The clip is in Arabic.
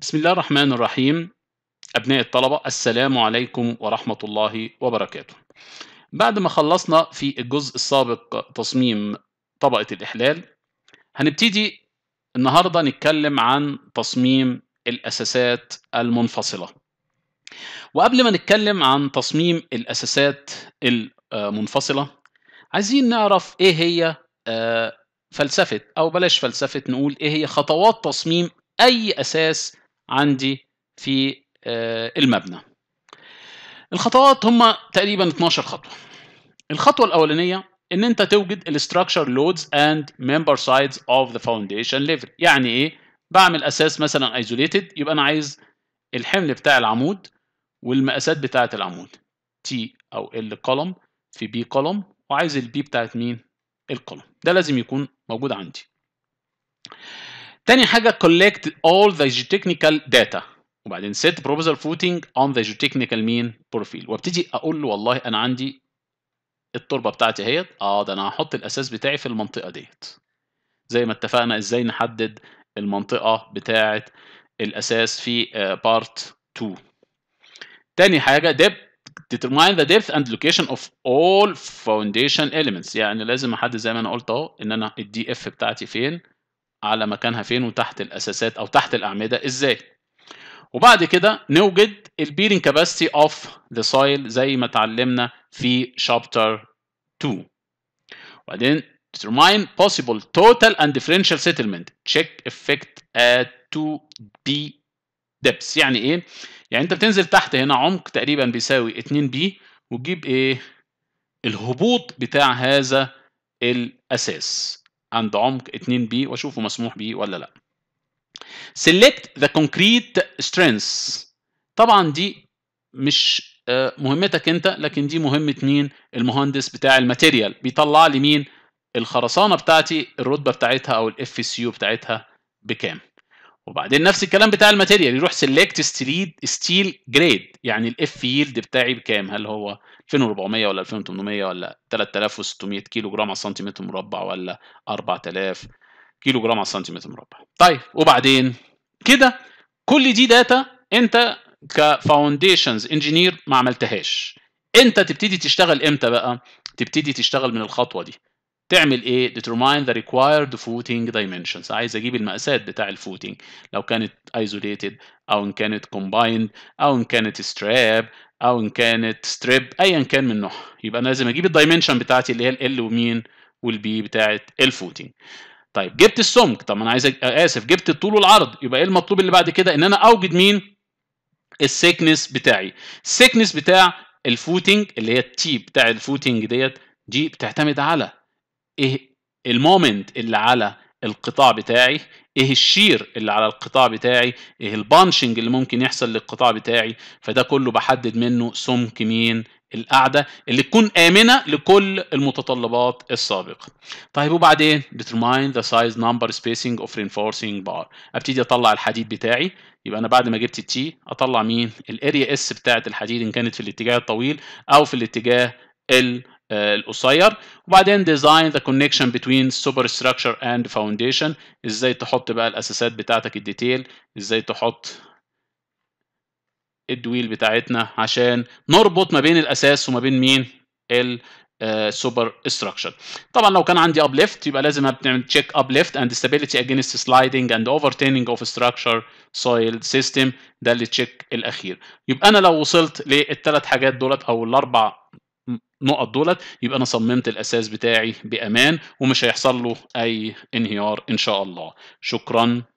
بسم الله الرحمن الرحيم أبناء الطلبة السلام عليكم ورحمة الله وبركاته بعد ما خلصنا في الجزء السابق تصميم طبقة الإحلال هنبتدي النهاردة نتكلم عن تصميم الأساسات المنفصلة وقبل ما نتكلم عن تصميم الأساسات المنفصلة عايزين نعرف إيه هي آه، فلسفة أو بلاش فلسفة نقول إيه هي خطوات تصميم أي أساس عندي في آه، المبنى الخطوات هم تقريبا 12 خطوه الخطوه الاولانيه ان انت توجد الاستراكشر لودز اند ممبر سايدز اوف ذا فاونديشن ليفل يعني ايه بعمل اساس مثلا ايزوليتد يبقى انا عايز الحمل بتاع العمود والمقاسات بتاعه العمود تي او ال كولوم في بي كولوم وعايز البي بتاعه مين الكولوم ده لازم يكون موجود عندي تاني حاجه collect all the geotechnical data وبعدين set proposal footing on the geotechnical mean profile وابتدي اقول له والله انا عندي التربه بتاعتي اهيت اه ده انا هحط الاساس بتاعي في المنطقه ديت زي ما اتفقنا ازاي نحدد المنطقه بتاعه الاساس في بارت آه, 2 تاني حاجه depth determine the depth and location of all foundation elements يعني لازم احدد زي ما انا قلت اهو ان انا الدي اف بتاعتي فين على مكانها فين وتحت الاساسات او تحت الاعمده ازاي وبعد كده نوجد البيرنج كاباسيتي اوف ذا سويل زي ما اتعلمنا في شابتر 2 وبعدين determine possible total and differential settlement check effect at 2b depths يعني ايه يعني انت بتنزل تحت هنا عمق تقريبا بيساوي 2b وتجيب ايه الهبوط بتاع هذا الاساس عند عمق 2 بي واشوفه مسموح بيه ولا لا select the concrete strengths طبعا دي مش آه، مهمتك انت لكن دي مهمه مين المهندس بتاع الماتيريال بيطلع لي مين الخرسانه بتاعتي الرتبه بتاعتها او الاف FCU يو بتاعتها بكام وبعدين نفس الكلام بتاع الماتيريال يروح سيلكت ستيل ستيل جريد يعني الاف يلد بتاعي بكام هل هو 2400 ولا 2800 ولا 3600 كيلو جرام على سنتيمتر مربع ولا 4000 كيلو جرام على سنتيمتر مربع طيب وبعدين كده كل دي داتا انت كفاونديشنز انجينير ما عملتهاش انت تبتدي تشتغل امتى بقى تبتدي تشتغل من الخطوه دي تعمل ايه determine the required footing dimensions عايز اجيب المقاسات بتاع الفوتنج لو كانت isolated او ان كانت combined او ان كانت strap او ان كانت strip ايا كان من نوعها يبقى انا لازم اجيب الدايمنشن بتاعتي اللي هي ال ومين والبي بتاعت الفوتنج طيب جبت السمك طب انا عايز اسف جبت الطول والعرض يبقى ايه المطلوب اللي بعد كده ان انا اوجد مين السيكنس بتاعي السيكنس بتاع الفوتنج اللي هي التي بتاع الفوتنج ديت دي بتعتمد على ايه المومنت اللي على القطاع بتاعي ايه الشير اللي على القطاع بتاعي ايه البانشنج اللي ممكن يحصل للقطاع بتاعي فده كله بحدد منه سمك مين القاعده اللي تكون امنه لكل المتطلبات السابقه طيب وبعدين determine the size number spacing of reinforcing bar ابتدي اطلع الحديد بتاعي يبقى انا بعد ما جبت التي اطلع مين الاريا اس بتاعه الحديد ان كانت في الاتجاه الطويل او في الاتجاه ال آه، القصير وبعدين ديزاين ذا كونكشن between superstructure and اند فاونديشن ازاي تحط بقى الاساسات بتاعتك الديتيل ازاي تحط الدويل بتاعتنا عشان نربط ما بين الاساس وما بين مين السوبر استراكشر آه، طبعا لو كان عندي اب ليفت يبقى لازم نعمل تشيك اب ليفت اند اجينست سلايدنج اند اوفر overturning اوف استراكشر سويل سيستم ده اللي تشيك الاخير يبقى انا لو وصلت للثلاث حاجات دولت او الاربع نقط دولت يبقى انا صممت الاساس بتاعي بامان ومش هيحصل له اي انهيار ان شاء الله شكرا